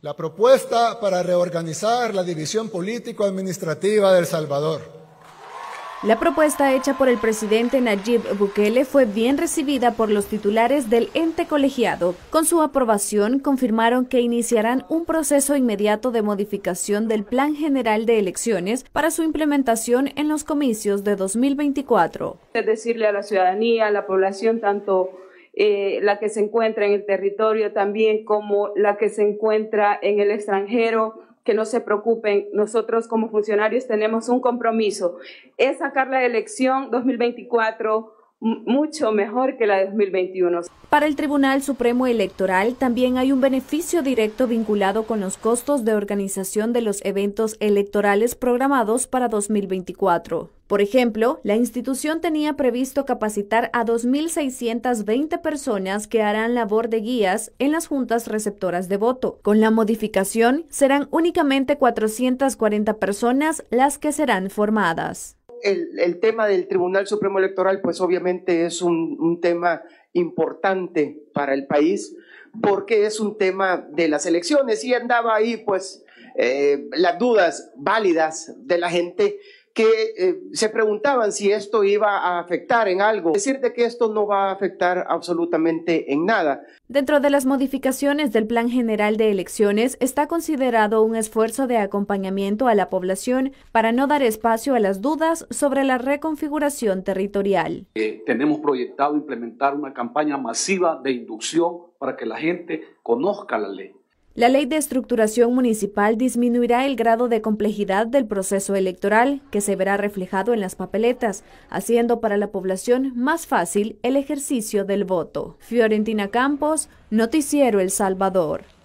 La propuesta para reorganizar la división político-administrativa del Salvador. La propuesta hecha por el presidente Nayib Bukele fue bien recibida por los titulares del ente colegiado. Con su aprobación, confirmaron que iniciarán un proceso inmediato de modificación del Plan General de Elecciones para su implementación en los comicios de 2024. Es decirle a la ciudadanía, a la población, tanto eh, la que se encuentra en el territorio también como la que se encuentra en el extranjero, que no se preocupen, nosotros como funcionarios tenemos un compromiso, es sacar la elección 2024 mucho mejor que la de 2021. Para el Tribunal Supremo Electoral también hay un beneficio directo vinculado con los costos de organización de los eventos electorales programados para 2024. Por ejemplo, la institución tenía previsto capacitar a 2.620 personas que harán labor de guías en las juntas receptoras de voto. Con la modificación, serán únicamente 440 personas las que serán formadas el, el, tema del Tribunal Supremo Electoral, pues obviamente es un, un tema importante para el país porque es un tema de las elecciones y andaba ahí pues eh, las dudas válidas de la gente que eh, se preguntaban si esto iba a afectar en algo. Decirte que esto no va a afectar absolutamente en nada. Dentro de las modificaciones del Plan General de Elecciones está considerado un esfuerzo de acompañamiento a la población para no dar espacio a las dudas sobre la reconfiguración territorial. Eh, tenemos proyectado implementar una campaña masiva de inducción para que la gente conozca la ley. La ley de estructuración municipal disminuirá el grado de complejidad del proceso electoral, que se verá reflejado en las papeletas, haciendo para la población más fácil el ejercicio del voto. Fiorentina Campos, Noticiero El Salvador.